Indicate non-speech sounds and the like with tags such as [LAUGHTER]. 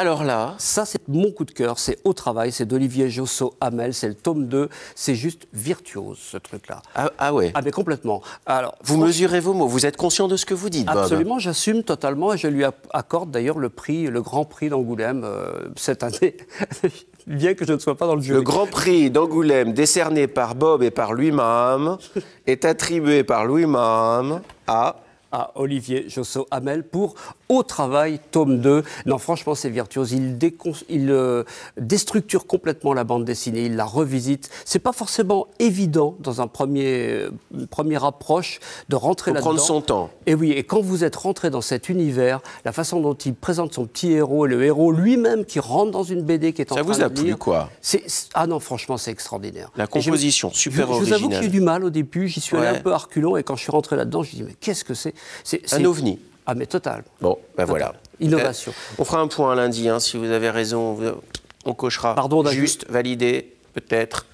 Alors là, ça c'est mon coup de cœur, c'est Au travail, c'est d'Olivier Josso Hamel, c'est le tome 2, c'est juste virtuose ce truc-là. Ah, oui ah ouais Ah mais complètement. Alors, vous mesurez vos mots, vous êtes conscient de ce que vous dites Absolument, j'assume totalement et je lui accorde d'ailleurs le prix, le Grand Prix d'Angoulême euh, cette année. [LAUGHS] bien que je ne sois pas dans le jeu. Le Grand Prix d'Angoulême, décerné par Bob et par lui-même, est attribué par lui-même à à Olivier Josso-Hamel pour Au travail, tome 2. Non, franchement, c'est virtuose. Il, euh, déstructure complètement la bande dessinée, il la revisite. C'est pas forcément évident dans un premier, une euh, première approche de rentrer là-dedans. prendre son temps. Et oui, et quand vous êtes rentré dans cet univers, la façon dont il présente son petit héros et le héros lui-même qui rentre dans une BD qui est en train de Ça vous a plu, quoi Ah non, franchement, c'est extraordinaire. La composition, super originale. Je vous avoue que j'ai eu du mal au début, j'y suis allé un peu à reculons, et quand je suis rentré là-dedans, je me mais qu'est-ce que c'est c'est un ovni. Ah mais total. Bon, ben voilà. Innovation. Eh, on fera un point lundi, hein, si vous avez raison, on cochera. Pardon, juste validé, peut-être.